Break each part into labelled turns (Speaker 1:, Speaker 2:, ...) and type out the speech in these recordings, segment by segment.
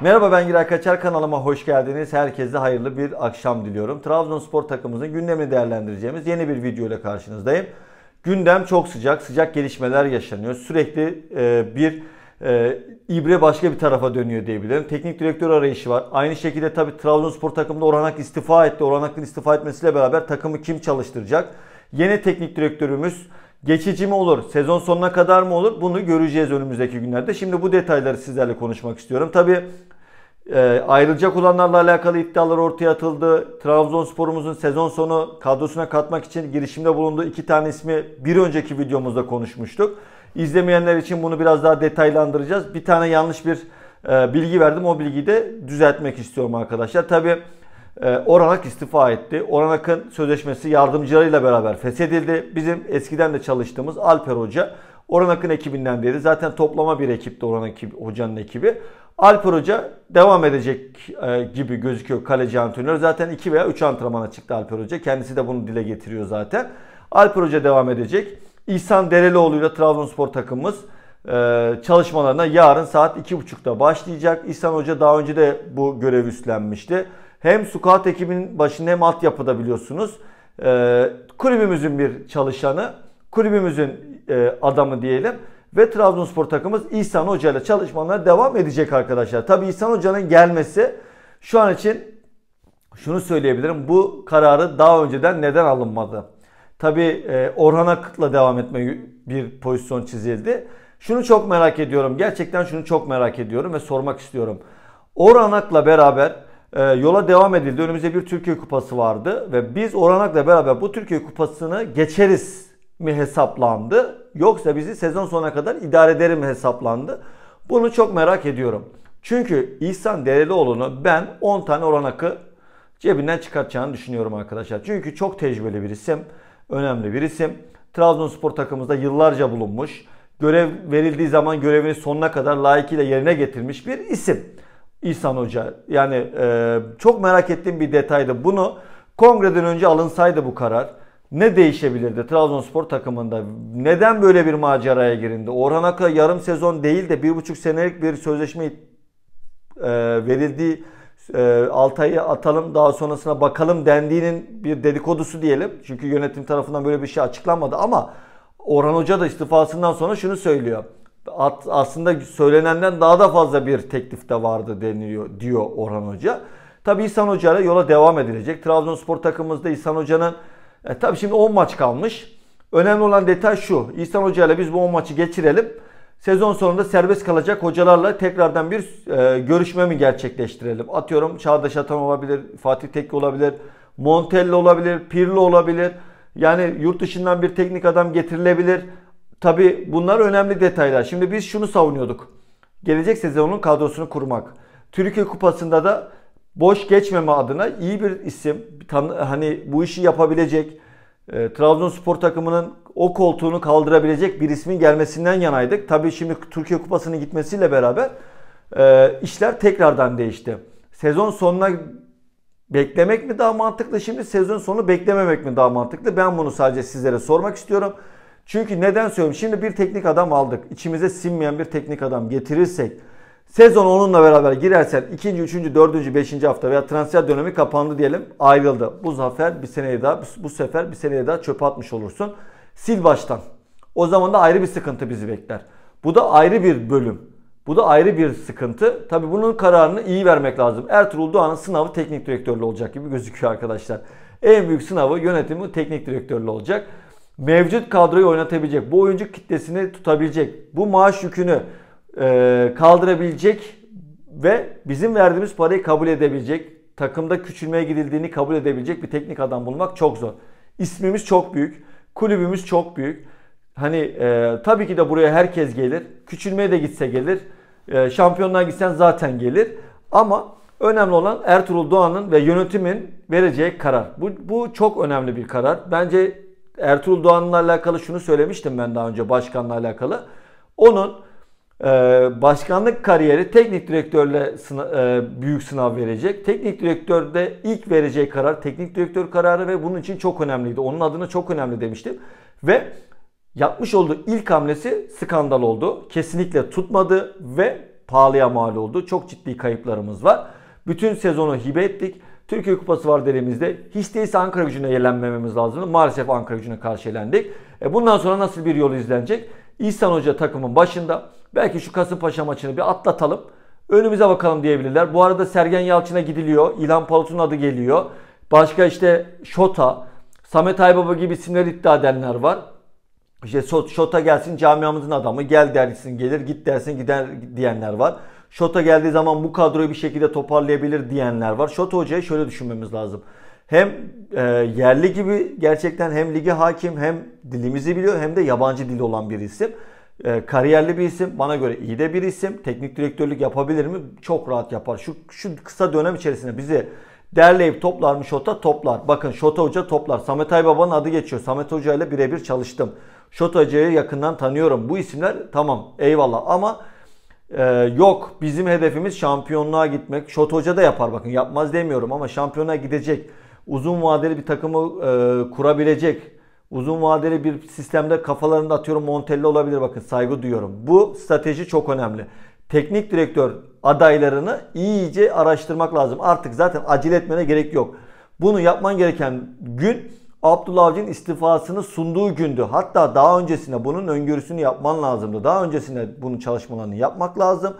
Speaker 1: Merhaba ben Giray Kaçar kanalıma hoş geldiniz. Herkese hayırlı bir akşam diliyorum. Trabzonspor takımımızın gündemini değerlendireceğimiz yeni bir video ile karşınızdayım. Gündem çok sıcak, sıcak gelişmeler yaşanıyor. Sürekli e, bir e, ibre başka bir tarafa dönüyor diyebilirim. Teknik direktör arayışı var. Aynı şekilde tabi Trabzonspor takımında Orhan Ak istifa etti. Orhan Ak'ın istifa etmesiyle beraber takımı kim çalıştıracak? Yeni teknik direktörümüz geçici mi olur? Sezon sonuna kadar mı olur? Bunu göreceğiz önümüzdeki günlerde. Şimdi bu detayları sizlerle konuşmak istiyorum. Tabi e, ayrılacak olanlarla alakalı iddialar ortaya atıldı. Trabzonspor'umuzun sezon sonu kadrosuna katmak için girişimde bulunduğu iki tane ismi bir önceki videomuzda konuşmuştuk. İzlemeyenler için bunu biraz daha detaylandıracağız. Bir tane yanlış bir e, bilgi verdim. O bilgiyi de düzeltmek istiyorum arkadaşlar. Tabi e, Orhan Ak istifa etti. Orhan Ak'ın sözleşmesi yardımcılarıyla beraber feshedildi. Bizim eskiden de çalıştığımız Alper Hoca Orhan Ak'ın ekibinden dedi. Zaten toplama bir ekipti Orhan Akın, Hoca'nın ekibi. Alper Hoca devam edecek e, gibi gözüküyor kaleci antrenör. Zaten 2 veya 3 antrenmana çıktı Alper Hoca. Kendisi de bunu dile getiriyor zaten. Alper Hoca devam edecek. İhsan Derelioğlu ile Trabzonspor takımımız e, çalışmalarına yarın saat 2.30'da başlayacak. İhsan Hoca daha önce de bu görev üstlenmişti. Hem sukat ekibinin başında hem altyapıda biliyorsunuz. E, kulübümüzün bir çalışanı, kulübümüzün adamı diyelim ve Trabzonspor takımımız İhsan Hoca ile çalışmalarına devam edecek arkadaşlar. Tabi İhsan Hoca'nın gelmesi şu an için şunu söyleyebilirim. Bu kararı daha önceden neden alınmadı? Tabi e, Orhan Akıt'la devam etme bir pozisyon çizildi. Şunu çok merak ediyorum. Gerçekten şunu çok merak ediyorum ve sormak istiyorum. Orhan Ak'la beraber e, yola devam edildi. Önümüzde bir Türkiye Kupası vardı ve biz Orhan Ak'la beraber bu Türkiye Kupası'nı geçeriz mi hesaplandı yoksa bizi sezon sonuna kadar idare eder mi hesaplandı? Bunu çok merak ediyorum. Çünkü İhsan Derelioğlu'nu ben 10 tane oran akı cebinden çıkartacağını düşünüyorum arkadaşlar. Çünkü çok tecrübeli bir isim, önemli bir isim. Trabzonspor takımımızda yıllarca bulunmuş. Görev verildiği zaman görevini sonuna kadar layıkıyla yerine getirmiş bir isim. İhsan Hoca. Yani e, çok merak ettiğim bir detaydı. Bunu kongreden önce alınsaydı bu karar ne değişebilirdi Trabzonspor takımında? Neden böyle bir maceraya girindi? Orhan Ak'a yarım sezon değil de bir buçuk senelik bir sözleşme e, verildiği e, Altay'ı atalım daha sonrasına bakalım dendiğinin bir dedikodusu diyelim. Çünkü yönetim tarafından böyle bir şey açıklanmadı ama Orhan Hoca da istifasından sonra şunu söylüyor. At, aslında söylenenden daha da fazla bir teklif de vardı deniliyor diyor Orhan Hoca. Tabi İhsan Hoca ile yola devam edilecek. Trabzonspor takımımızda İhsan Hoca'nın e, tabii şimdi 10 maç kalmış. Önemli olan detay şu. İhsan Hoca ile biz bu 10 maçı geçirelim. Sezon sonunda serbest kalacak hocalarla tekrardan bir e, görüşme mi gerçekleştirelim? Atıyorum Çağdaş Atan olabilir, Fatih Tekke olabilir, Montella olabilir, Pirlo olabilir. Yani yurt dışından bir teknik adam getirilebilir. Tabi bunlar önemli detaylar. Şimdi biz şunu savunuyorduk. Gelecek sezonun kadrosunu kurmak. Türkiye Kupası'nda da boş geçmeme adına iyi bir isim tan hani bu işi yapabilecek e, Trabzonspor takımının o koltuğunu kaldırabilecek bir ismin gelmesinden yanaydık. Tabii şimdi Türkiye Kupasını gitmesiyle beraber e, işler tekrardan değişti. Sezon sonuna beklemek mi daha mantıklı şimdi sezon sonu beklememek mi daha mantıklı? Ben bunu sadece sizlere sormak istiyorum. Çünkü neden söylüyorum? Şimdi bir teknik adam aldık. İçimize sinmeyen bir teknik adam getirirsek Sezon onunla beraber girersen 2. 3. 4. 5. hafta veya transfer dönemi kapandı diyelim ayrıldı. Bu zafer bir seneye daha bu sefer bir seneye daha çöpe atmış olursun. Sil baştan. O zaman da ayrı bir sıkıntı bizi bekler. Bu da ayrı bir bölüm. Bu da ayrı bir sıkıntı. Tabi bunun kararını iyi vermek lazım. Ertuğrul Doğan'ın sınavı teknik direktörlü olacak gibi gözüküyor arkadaşlar. En büyük sınavı yönetimi teknik direktörlü olacak. Mevcut kadroyu oynatabilecek, bu oyuncu kitlesini tutabilecek, bu maaş yükünü e, kaldırabilecek ve bizim verdiğimiz parayı kabul edebilecek, takımda küçülmeye gidildiğini kabul edebilecek bir teknik adam bulmak çok zor. İsmimiz çok büyük, kulübümüz çok büyük. Hani e, tabii ki de buraya herkes gelir. Küçülmeye de gitse gelir. E, şampiyonluğa gitsen zaten gelir. Ama önemli olan Ertuğrul Doğan'ın ve yönetimin vereceği karar. Bu, bu çok önemli bir karar. Bence Ertuğrul Doğan'la alakalı şunu söylemiştim ben daha önce başkanla alakalı. Onun ee, başkanlık kariyeri teknik direktörle sınav, e, büyük sınav verecek. Teknik direktör de ilk vereceği karar teknik direktör kararı ve bunun için çok önemliydi. Onun adına çok önemli demiştim. Ve yapmış olduğu ilk hamlesi skandal oldu. Kesinlikle tutmadı ve pahalıya mal oldu. Çok ciddi kayıplarımız var. Bütün sezonu hibe ettik. Türkiye Kupası var dediğimizde hiç değilse Ankara gücüne yelenmememiz lazımdı. Maalesef Ankara gücüne karşı elendik. E bundan sonra nasıl bir yol izlenecek? İhsan Hoca takımın başında Belki şu Kasımpaşa maçını bir atlatalım. Önümüze bakalım diyebilirler. Bu arada Sergen Yalçın'a gidiliyor. İlhan Palut'un adı geliyor. Başka işte Şota, Samet Aybaba gibi isimler iddia edenler var. İşte Şota gelsin camiamızın adamı. Gel dersin gelir, git dersin gider diyenler var. Şota geldiği zaman bu kadroyu bir şekilde toparlayabilir diyenler var. Şota Hoca'yı şöyle düşünmemiz lazım. Hem e, yerli gibi gerçekten hem ligi hakim hem dilimizi biliyor hem de yabancı dil olan bir isim. Ee, kariyerli bir isim. Bana göre iyi de bir isim. Teknik direktörlük yapabilir mi? Çok rahat yapar. Şu, şu kısa dönem içerisinde bizi derleyip toplar mı Şota? Toplar. Bakın Şota Hoca toplar. Samet Aybaba'nın adı geçiyor. Samet Hoca ile birebir çalıştım. Şota Hoca'yı yakından tanıyorum. Bu isimler tamam eyvallah ama e, yok bizim hedefimiz şampiyonluğa gitmek. Şota Hoca da yapar bakın yapmaz demiyorum ama şampiyonluğa gidecek. Uzun vadeli bir takımı e, kurabilecek Uzun vadeli bir sistemde kafalarında atıyorum Montelli olabilir bakın saygı duyuyorum. Bu strateji çok önemli. Teknik direktör adaylarını iyice araştırmak lazım. Artık zaten acele etmene gerek yok. Bunu yapman gereken gün Abdullah Avcı'nın istifasını sunduğu gündü. Hatta daha öncesine bunun öngörüsünü yapman lazımdı. Daha öncesine bunun çalışmalarını yapmak lazım.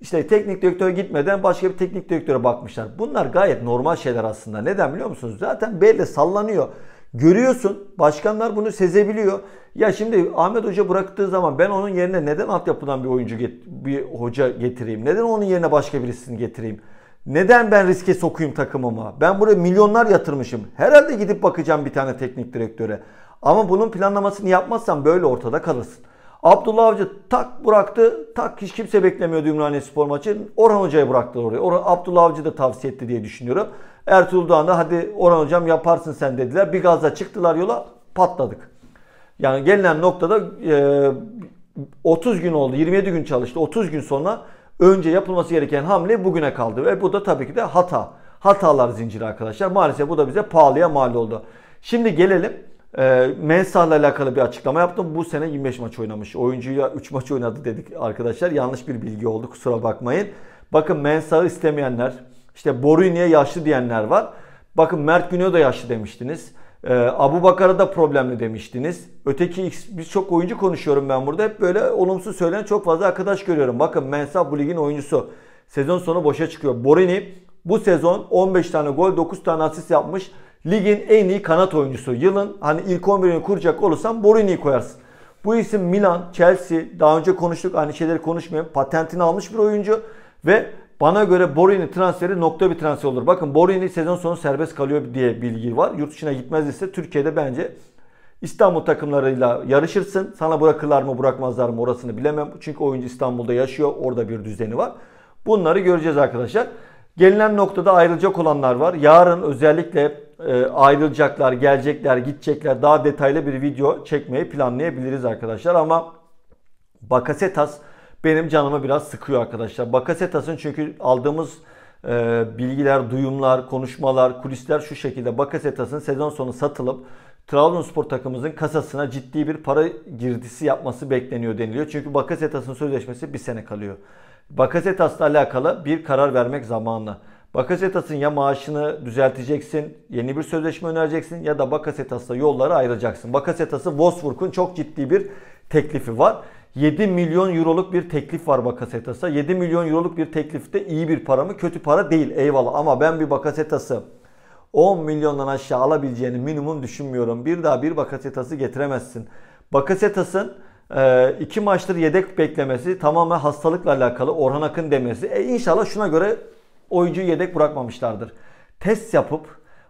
Speaker 1: İşte teknik direktör gitmeden başka bir teknik direktöre bakmışlar. Bunlar gayet normal şeyler aslında. Neden biliyor musunuz? Zaten belli sallanıyor. Görüyorsun başkanlar bunu sezebiliyor. Ya şimdi Ahmet Hoca bıraktığı zaman ben onun yerine neden altyapıdan bir oyuncu get- bir hoca getireyim? Neden onun yerine başka birisini getireyim? Neden ben riske sokayım takımıma? Ben buraya milyonlar yatırmışım. Herhalde gidip bakacağım bir tane teknik direktöre. Ama bunun planlamasını yapmazsan böyle ortada kalırsın. Abdullah Avcı tak bıraktı. Tak hiç kimse beklemiyordu Ümraniye Spor maçı. Orhan Hoca'ya bıraktılar oraya. Orhan, Abdullah Avcı da tavsiye etti diye düşünüyorum. Ertuğrul Doğan da hadi Orhan Hocam yaparsın sen dediler. Bir gazla çıktılar yola patladık. Yani gelinen noktada e, 30 gün oldu. 27 gün çalıştı. 30 gün sonra önce yapılması gereken hamle bugüne kaldı. Ve bu da tabii ki de hata. Hatalar zinciri arkadaşlar. Maalesef bu da bize pahalıya mal oldu. Şimdi gelelim e, Mensah'la alakalı bir açıklama yaptım. Bu sene 25 maç oynamış. Oyuncuya 3 maç oynadı dedik arkadaşlar. Yanlış bir bilgi oldu kusura bakmayın. Bakın Mensah'ı istemeyenler, işte Boriniye yaşlı diyenler var. Bakın Mert Güney'e de yaşlı demiştiniz. E, Abu Bakar'a da problemli demiştiniz. Öteki biz çok oyuncu konuşuyorum ben burada. Hep böyle olumsuz söylenen çok fazla arkadaş görüyorum. Bakın Mensah bu ligin oyuncusu. Sezon sonu boşa çıkıyor. Borini bu sezon 15 tane gol 9 tane asist yapmış. Ligin en iyi kanat oyuncusu. Yılın hani ilk 11'ini kuracak olursan Borini'yi koyarsın. Bu isim Milan, Chelsea daha önce konuştuk aynı şeyleri konuşmayayım. Patentini almış bir oyuncu ve bana göre Borini transferi nokta bir transfer olur. Bakın Borini sezon sonu serbest kalıyor diye bilgi var. Yurt dışına gitmez ise Türkiye'de bence İstanbul takımlarıyla yarışırsın. Sana bırakırlar mı bırakmazlar mı orasını bilemem. Çünkü oyuncu İstanbul'da yaşıyor. Orada bir düzeni var. Bunları göreceğiz arkadaşlar. Gelinen noktada ayrılacak olanlar var. Yarın özellikle e, ayrılacaklar, gelecekler, gidecekler. Daha detaylı bir video çekmeyi planlayabiliriz arkadaşlar ama Bakasetas benim canımı biraz sıkıyor arkadaşlar. Bakasetas'ın çünkü aldığımız e, bilgiler, duyumlar, konuşmalar, kulisler şu şekilde. Bakasetas'ın sezon sonu satılıp Trabzonspor takımımızın kasasına ciddi bir para girdisi yapması bekleniyor deniliyor. Çünkü Bakasetas'ın sözleşmesi bir sene kalıyor. Bakasetas'la alakalı bir karar vermek zamanı. Bakasetas'ın ya maaşını düzelteceksin, yeni bir sözleşme önereceksin ya da Bakasetas'la yolları ayıracaksın. Bakasetas'ı Wolfsburg'un çok ciddi bir teklifi var. 7 milyon euroluk bir teklif var Bakasetas'a. 7 milyon euroluk bir teklifte iyi bir para mı? Kötü para değil eyvallah ama ben bir Bakasetas'ı 10 milyondan aşağı alabileceğini minimum düşünmüyorum. Bir daha bir Bakasetas'ı getiremezsin. Bakasetas'ın e, iki maçtır yedek beklemesi tamamen hastalıkla alakalı Orhan Akın demesi. E inşallah şuna göre Oyuncu yedek bırakmamışlardır. Test yapıp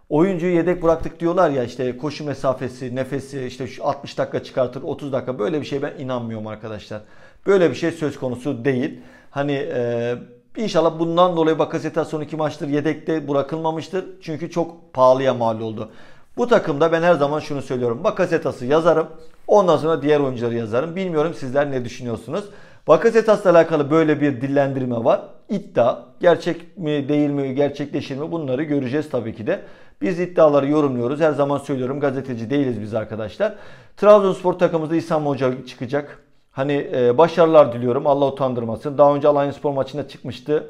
Speaker 1: oyuncuyu yedek bıraktık diyorlar ya işte koşu mesafesi, nefesi işte şu 60 dakika çıkartır 30 dakika böyle bir şey ben inanmıyorum arkadaşlar. Böyle bir şey söz konusu değil. Hani e, inşallah bundan dolayı Bakasetas son iki maçtır yedekte bırakılmamıştır. Çünkü çok pahalıya mal oldu. Bu takımda ben her zaman şunu söylüyorum. Bakasetas'ı yazarım. Ondan sonra diğer oyuncuları yazarım. Bilmiyorum sizler ne düşünüyorsunuz. Bakasetas'la alakalı böyle bir dillendirme var iddia gerçek mi değil mi gerçekleşir mi bunları göreceğiz tabii ki de. Biz iddiaları yorumluyoruz. Her zaman söylüyorum gazeteci değiliz biz arkadaşlar. Trabzonspor takımımızda İhsan Hoca çıkacak. Hani e, başarılar diliyorum. Allah utandırmasın. Daha önce Alanya Spor maçında çıkmıştı.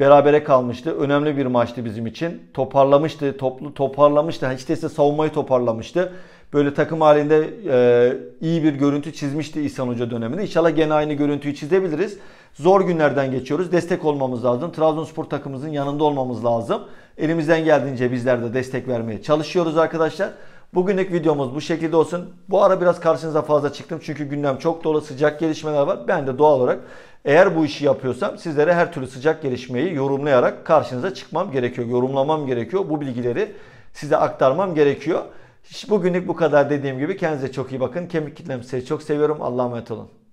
Speaker 1: Berabere kalmıştı. Önemli bir maçtı bizim için. Toparlamıştı. Toplu toparlamıştı. Hiç değilse savunmayı toparlamıştı böyle takım halinde e, iyi bir görüntü çizmişti İhsan Hoca döneminde. İnşallah gene aynı görüntüyü çizebiliriz. Zor günlerden geçiyoruz. Destek olmamız lazım. Trabzonspor takımımızın yanında olmamız lazım. Elimizden geldiğince bizler de destek vermeye çalışıyoruz arkadaşlar. Bugünlük videomuz bu şekilde olsun. Bu ara biraz karşınıza fazla çıktım çünkü gündem çok dolu sıcak gelişmeler var. Ben de doğal olarak eğer bu işi yapıyorsam sizlere her türlü sıcak gelişmeyi yorumlayarak karşınıza çıkmam gerekiyor. Yorumlamam gerekiyor. Bu bilgileri size aktarmam gerekiyor. Bugünlük bu kadar dediğim gibi kendinize çok iyi bakın. Kemik kitlem sizi çok seviyorum. Allah'a emanet olun.